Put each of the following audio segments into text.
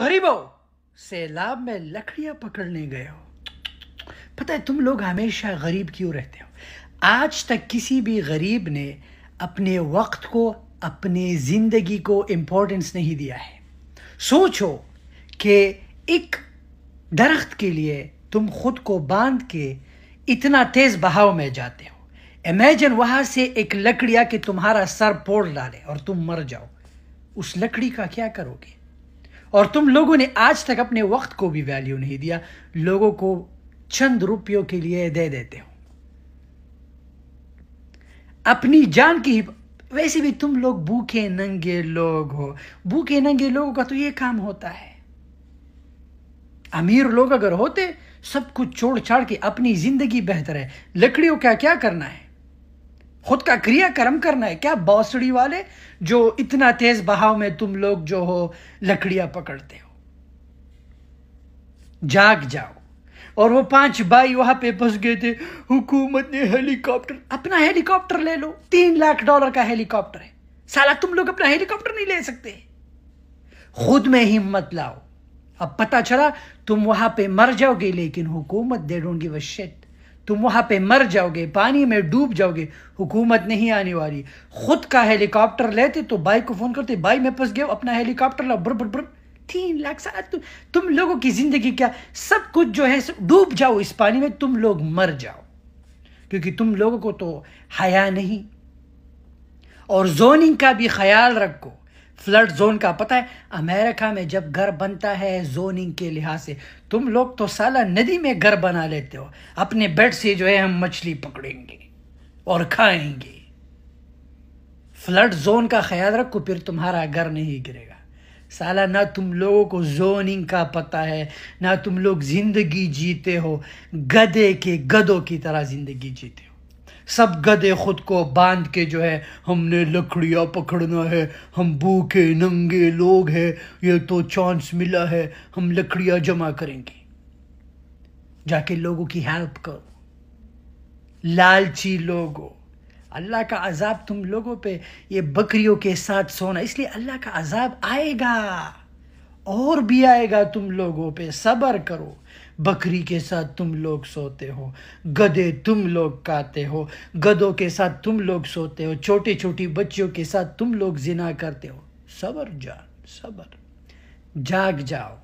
हरिबो सैलाब में लकड़ियां पकड़ने गए हो पता है तुम लोग हमेशा गरीब क्यों रहते हो आज तक किसी भी गरीब ने अपने वक्त को अपने ज़िंदगी को इम्पोर्टेंस नहीं दिया है सोचो कि एक दरख्त के लिए तुम खुद को बांध के इतना तेज़ बहाव में जाते हो इमेजिन वहाँ से एक लकड़िया के तुम्हारा सर फोड़ डाले और तुम मर जाओ उस लकड़ी का क्या करोगे और तुम लोगों ने आज तक अपने वक्त को भी वैल्यू नहीं दिया लोगों को चंद रुपयों के लिए दे देते हो अपनी जान की वैसे भी तुम लोग भूखे नंगे लोग हो भूखे नंगे लोगों का तो ये काम होता है अमीर लोग अगर होते सब कुछ छोड़ छाड़ के अपनी जिंदगी बेहतर है लकड़ियों का क्या करना है खुद का कर्म करना है क्या बौसड़ी वाले जो इतना तेज बहाव में तुम लोग जो हो लकड़ियां पकड़ते हो जाग जाओ और वो पांच भाई वहां पे फंस गए थे हुकूमत ने हेलीकॉप्टर अपना हेलीकॉप्टर ले लो तीन लाख डॉलर का हेलीकॉप्टर है साला तुम लोग अपना हेलीकॉप्टर नहीं ले सकते खुद में हिम्मत लाओ अब पता चला तुम वहां पे मर जाओगे लेकिन हुकूमत they don't give a shit तुम वहाँ पे मर जाओगे पानी में डूब जाओगे हुकूमत नहीं आने वाली खुद का हेलीकॉप्टर लेते तो भाई को फ़ोन करते भाई मैं फंस गया अपना हेलीकॉप्टर लाओ ब्र ब्र ब्र तीन लाख साल तु, तुम लोगों की ज़िंदगी क्या सब कुछ जो है डूब जाओ इस पानी में तुम लोग मर जाओ क्योंकि तुम लोगों को तो हया नहीं और जोनिंग का भी ख्याल रखो फ्लड जोन का पता है अमेरिका में जब घर बनता है जोनिंग के लिहाज से तुम लोग तो साला नदी में घर बना लेते हो अपने बेड से जो है हम मछली पकड़ेंगे और खाएंगे फ्लड जोन का ख्याल रखो फिर तुम्हारा घर नहीं गिरेगा साला ना तुम लोगों को जोनिंग का पता है ना तुम लोग जिंदगी जीते हो गधे के गधों की तरह जिंदगी जीते हो सब गधे खुद को बांध के जो है हमने लकड़ियाँ पकड़ना है हम भूखे नंगे लोग हैं ये तो चांस मिला है हम लकड़ियाँ जमा करेंगे जाके लोगों की हेल्प करो लालची लोगों अल्लाह का अजाब तुम लोगों पे ये बकरियों के साथ सोना इसलिए अल्लाह का अजाब आएगा और भी आएगा तुम लोगों पे सबर करो बकरी के साथ तुम लोग सोते हो गधे तुम लोग काते हो गधों के साथ तुम लोग सोते हो छोटे छोटी बच्चियों के साथ तुम लोग जिना करते हो सबर जान सबर जाग जाओ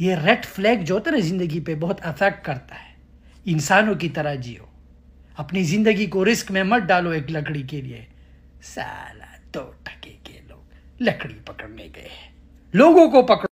ये रेड फ्लैग जो होता है ना ज़िंदगी पे बहुत अफेक्ट करता है इंसानों की तरह जियो अपनी ज़िंदगी को रिस्क में मत डालो एक लकड़ी के लिए साला दो ठके के लोग लकड़ी पकड़ने गए लोगों को पकड़ो